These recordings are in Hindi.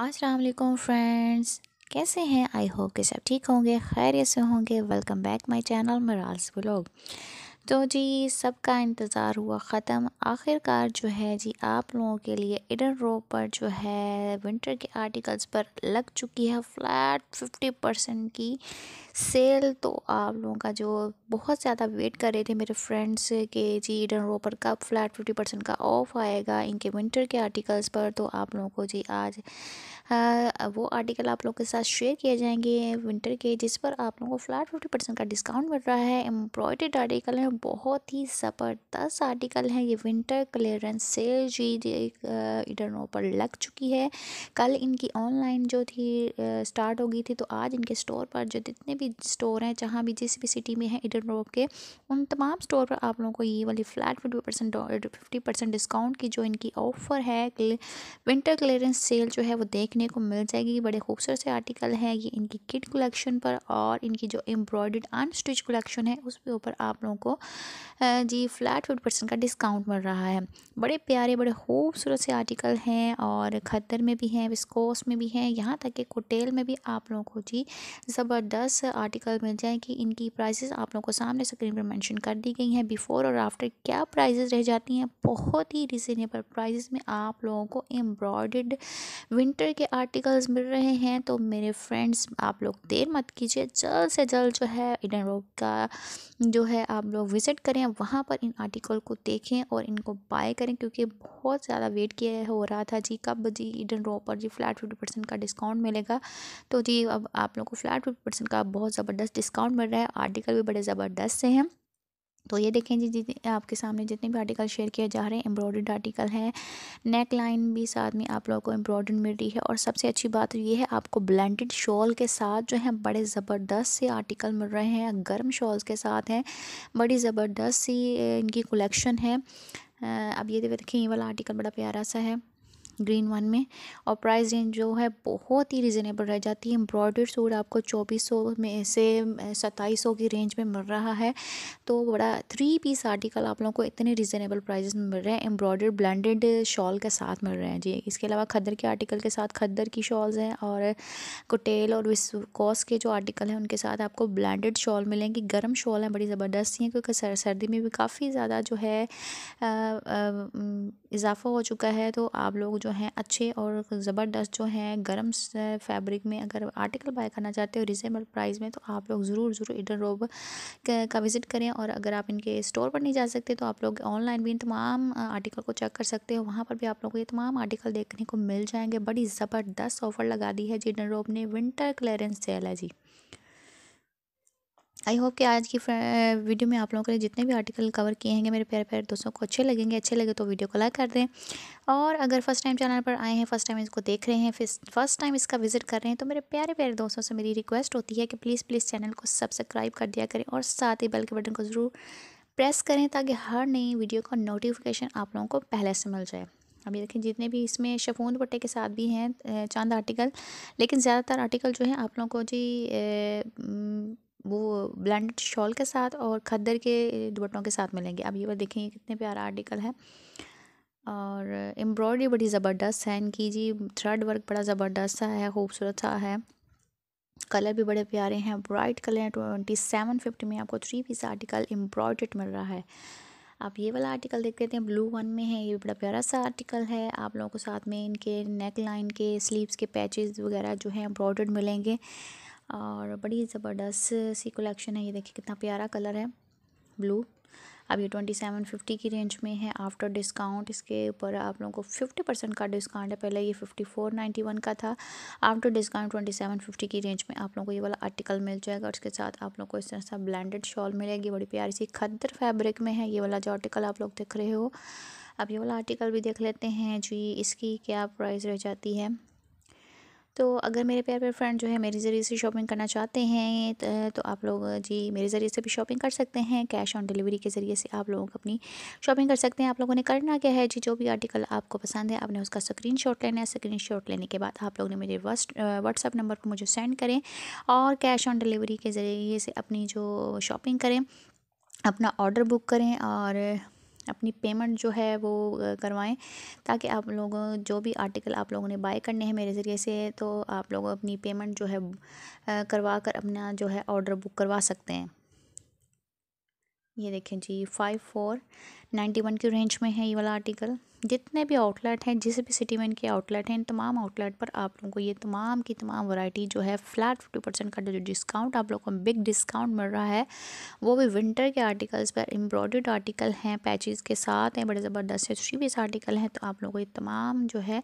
अस्सलाम फ्रेंड्स कैसे हैं आई होप कि सब ठीक होंगे खैरियत से होंगे वेलकम बैक माय चैनल मराल्स ब्लॉग तो जी सबका इंतज़ार हुआ ख़त्म आखिरकार जो है जी आप लोगों के लिए इडन रो पर जो है विंटर के आर्टिकल्स पर लग चुकी है फ्लैट फिफ्टी परसेंट की सेल तो आप लोगों का जो बहुत ज़्यादा वेट कर रहे थे मेरे फ्रेंड्स के जी ईडन रोपर का फ्लैट फिफ्टी परसेंट का ऑफ आएगा इनके विंटर के आर्टिकल्स पर तो आप लोगों को जी आज आ, वो आर्टिकल आप लोगों के साथ शेयर किए जाएंगे विंटर के जिस पर आप लोगों को फ्लैट फिफ्टी परसेंट का डिस्काउंट मिल रहा है एम्ब्रॉयड आर्टिकल हैं बहुत ही ज़बरदस्त आर्टिकल हैं ये विंटर क्लियरेंस सेल जी ईडन रोपर लग चुकी है कल इनकी ऑनलाइन जो थी स्टार्ट हो गई थी तो आज इनके स्टोर पर जो जितने भी स्टोर हैं जहाँ भी जिस भी सिटी में है ईडन लिमिटेड रोक के उन तमाम स्टोर पर आप लोगों को ये वाली flat fifty percent fifty percent discount की जो इनकी ऑफ़र है विंटर क्लियरेंस सेल जो है वो देखने को मिल जाएगी बड़े खूबसूरत से आर्टिकल है ये इनकी किट कलेक्शन पर और इनकी जो एम्ब्रॉयड अनस्टिच कलेक्शन है उसके ऊपर आप लोगों को जी फ्लैट फिफ्टी का डिस्काउंट मिल रहा है बड़े प्यारे बड़े खूबसूरत से आर्टिकल हैं और खद्दर में भी हैं विस्कोस में भी हैं यहाँ तक कि कोटेल में भी आप लोगों को जी ज़बरदस्त आर्टिकल मिल जाए कि इनकी प्राइसेस आप लोगों को आपको सामने स्क्रीन पर मेंशन कर दी गई हैं बिफ़ोर और आफ्टर क्या प्राइजेस रह जाती हैं बहुत ही रिजनेबल प्राइजेस में आप लोगों को एम्ब्रॉयड विंटर के आर्टिकल्स मिल रहे हैं तो मेरे फ्रेंड्स आप लोग देर मत कीजिए जल्द से जल्द जो है इडन रोड का जो है आप लोग विज़िट करें वहाँ पर इन आर्टिकल को देखें और इनको बाय करें क्योंकि बहुत ज़्यादा वेट किया हो रहा था जी कब जी इडन रो पर जी फ्लैट फिफ्टी परसेंट का डिस्काउंट मिलेगा तो जी अब आप लोग को फ्लैट फिफ्टी परसेंट का बहुत ज़बरदस्त डिस्काउंट मिल रहा है आर्टिकल भी बड़े ज़बरदस्त ज़बरदस्त से हैं तो ये देखें जी जितने आपके सामने जितने भी आर्टिकल शेयर किए जा रहे हैं एम्ब्रॉयड आर्टिकल हैं नेक लाइन भी साथ में आप लोगों को एम्ब्रॉयड मिल रही है और सबसे अच्छी बात ये है आपको ब्लेंडेड शॉल के साथ जो है बड़े ज़बरदस्त से आर्टिकल मिल रहे हैं गर्म शॉल्स के साथ हैं बड़ी ज़बरदस्त सी इनकी कलेक्शन है अब ये देखें ये वाला आर्टिकल बड़ा प्यारा सा है ग्रीन वन में और प्राइस रेंज जो है बहुत ही रिजनेबल रह जाती है एम्ब्रॉयडर्ड सूट आपको चौबीस सौ में से सत्ताईस सौ की रेंज में मिल रहा है तो बड़ा थ्री पीस आर्टिकल आप लोगों को इतने रिजनेबल प्राइजेस में मिल रहे हैं एम्ब्रॉयडर्ड ब्लेंडेड शॉल के साथ मिल रहे हैं जी इसके अलावा खद्दर के आर्टिकल के साथ खद्दर की शॉल्स हैं और कुटेल और विस्कोस के जो आर्टिकल हैं उनके साथ आपको ब्लैंडेड शॉल मिलेंगी गर्म शॉल हैं बड़ी ज़बरदस्त हैं क्योंकि सर सर्दी में भी काफ़ी ज़्यादा जो है इजाफा हो चुका है तो आप लोग जो जो हैं अच्छे और ज़बरदस्त जो हैं गर्म फैब्रिक में अगर आर्टिकल बाय करना चाहते हो रिजनेबल प्राइस में तो आप लोग ज़रूर ज़रूर इडन रोब का विज़िट करें और अगर आप इनके स्टोर पर नहीं जा सकते तो आप लोग ऑनलाइन भी इन तमाम आर्टिकल को चेक कर सकते हो वहाँ पर भी आप लोग को ये तमाम आर्टिकल देखने को मिल जाएंगे बड़ी ज़बरदस्त ऑफ़र लगा दी है जी इडन रोब ने विंटर क्लियरेंस सेल है जी आई होप कि आज की वीडियो में आप लोगों के लिए जितने भी आर्टिकल कवर किए हैं मेरे प्यारे प्यारे दोस्तों को अच्छे लगेंगे अच्छे लगे तो वीडियो को लाइक कर दें और अगर फर्स्ट टाइम चैनल पर आए हैं फर्स्ट टाइम इसको देख रहे हैं फर्स्ट टाइम इसका विजिट कर रहे हैं तो मेरे प्यारे प्यारे दोस्तों से मेरी रिक्वेस्ट होती है कि प्लीज़ प्लीज़ चैनल को सब्सक्राइब कर दिया करें और साथ ही बेल के बटन को ज़रूर प्रेस करें ताकि हर नई वीडियो का नोटिफिकेशन आप लोगों को पहले से मिल जाए अभी देखें जितने भी इसमें शफून दुपट्टे के साथ भी हैं चंद आर्टिकल लेकिन ज़्यादातर आर्टिकल जो है आप लोगों को जी वो ब्लैंड शॉल के साथ और खद्दर के दुपट्टों के साथ मिलेंगे आप ये बार देखेंगे कितने प्यारा आर्टिकल है और एम्ब्रॉयडरी बड़ी ज़बरदस्त है इनकी जी थ्रेड वर्क बड़ा ज़बरदस्त सा है खूबसूरत सा है कलर भी बड़े प्यारे हैं ब्राइट कलर हैं ट्वेंटी सेवन फिफ्टी में आपको थ्री पीस आर्टिकल एम्ब्रॉयड मिल रहा है आप ये वाला आर्टिकल देख लेते हैं ब्लू वन में है ये बड़ा प्यारा सा आर्टिकल है आप लोगों को साथ में इनके नेक लाइन के स्लीव्स के पैचेज वगैरह जो हैं एम्ब्रॉयड मिलेंगे और बड़ी ज़बरदस्त सी कलेक्शन है ये देखिए कितना प्यारा कलर है ब्लू अब ये ट्वेंटी सेवन फिफ्टी की रेंज में है आफ्टर डिस्काउंट इसके ऊपर आप लोगों को फिफ्टी परसेंट का डिस्काउंट है पहले ये फिफ्टी फोर नाइन्टी वन का था after discount twenty seven fifty की रेंज में आप लोगों को ये वाला आर्टिकल मिल जाएगा और साथ आप लोगों को इस तरह सा ब्लेंडेड शॉल मिलेगी बड़ी प्यारी सी खद्दर फैब्रिक में है ये वाला जो आर्टिकल आप लोग देख रहे हो अब ये वाला आर्टिकल भी देख लेते हैं जी इसकी क्या प्राइस रह जाती है तो अगर मेरे प्यार प्यार फ्रेंड जो है मेरे ज़रिए से शॉपिंग करना चाहते हैं तो आप लोग जी मेरे ज़रिए से भी शॉपिंग कर सकते हैं कैश ऑन डिलीवरी के ज़रिए से आप लोग अपनी शॉपिंग कर सकते हैं आप लोगों ने करना क्या है जी जो भी आर्टिकल आपको पसंद है आपने उसका स्क्रीन लेना है स्क्रीन लेने के बाद आप लोग ने मेरे व्हाट्सअप नंबर पर मुझे सेंड करें और कैश ऑन डिलीवरी के ज़रिए से अपनी जो शॉपिंग करें अपना ऑर्डर बुक करें और अपनी पेमेंट जो है वो करवाएं ताकि आप लोगों जो भी आर्टिकल आप लोगों ने बाय करने हैं मेरे ज़रिए से तो आप लोग अपनी पेमेंट जो है करवा कर अपना जो है ऑर्डर बुक करवा सकते हैं ये देखें जी फाइव फोर नाइन्टी वन की रेंज में है ये वाला आर्टिकल जितने भी आउटलेट हैं जिस भी सिटी में इनके आउटलेट हैं इन तमाम आउटलेट पर आप लोगों को ये तमाम की तमाम वैरायटी जो है फ्लैट फिफ्टी परसेंट का जो डिस्काउंट आप लोगों को बिग डिस्काउंट मिल रहा है वो भी विंटर के आर्टिकल्स पर एम्ब्रॉयड आर्टिकल हैं पैचेज़ के साथ हैं बड़े ज़बरदस्त है बेस आर्टिकल हैं तो आप लोगों को ये तमाम जो है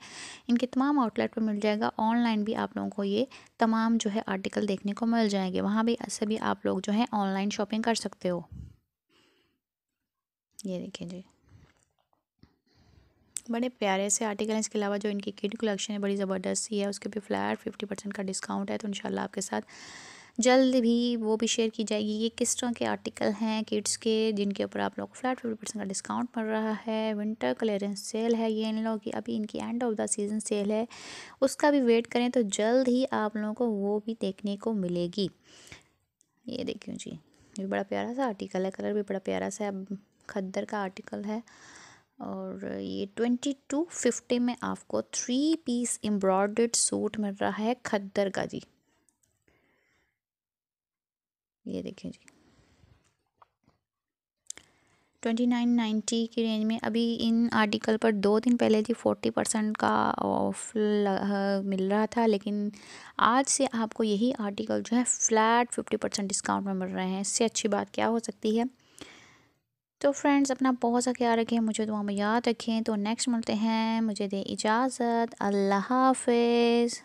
इनके तमाम आउटलेट पर मिल जाएगा ऑनलाइन भी आप लोगों को ये तमाम जो है आर्टिकल देखने को मिल जाएंगे वहाँ भी ऐसे भी आप लोग जो है ऑनलाइन शॉपिंग कर सकते हो ये देखें जी बड़े प्यारे से आर्टिकल हैं इसके अलावा जो इनकी किड कलेक्शन है बड़ी ज़बरदस्त सी है उसके भी फ्लैट फिफ्टी परसेंट का डिस्काउंट है तो इन आपके साथ जल्द भी वो भी शेयर की जाएगी ये किस तरह के आर्टिकल हैं किड्स के जिनके ऊपर आप लोग को फ्लैट फिफ्टी परसेंट का डिस्काउंट मिल रहा है विंटर क्लियरेंस सेल है ये इन लोगों की अभी इनकी end of the season sale है उसका भी वेट करें तो जल्द ही आप लोगों को वो भी देखने को मिलेगी ये देखिए जी ये बड़ा प्यारा सा आर्टिकल है कलर भी बड़ा प्यारा सा है खद्दर का आर्टिकल है और ये ट्वेंटी टू फिफ्टी में आपको थ्री पीस एम्ब्रॉयड सूट मिल रहा है खद्दर का जी ये देखिए जी ट्वेंटी नाइन नाइन्टी की रेंज में अभी इन आर्टिकल पर दो दिन पहले जी फोर्टी परसेंट का ऑफ मिल रहा था लेकिन आज से आपको यही आर्टिकल जो है फ्लैट फिफ्टी परसेंट डिस्काउंट में मिल रहे हैं इससे अच्छी बात क्या हो सकती है तो फ्रेंड्स अपना बहुत सा ख्याल रखें मुझे दुआ में याद रखें तो नेक्स्ट मिलते हैं मुझे दे इजाज़त अल्लाह हाफिज़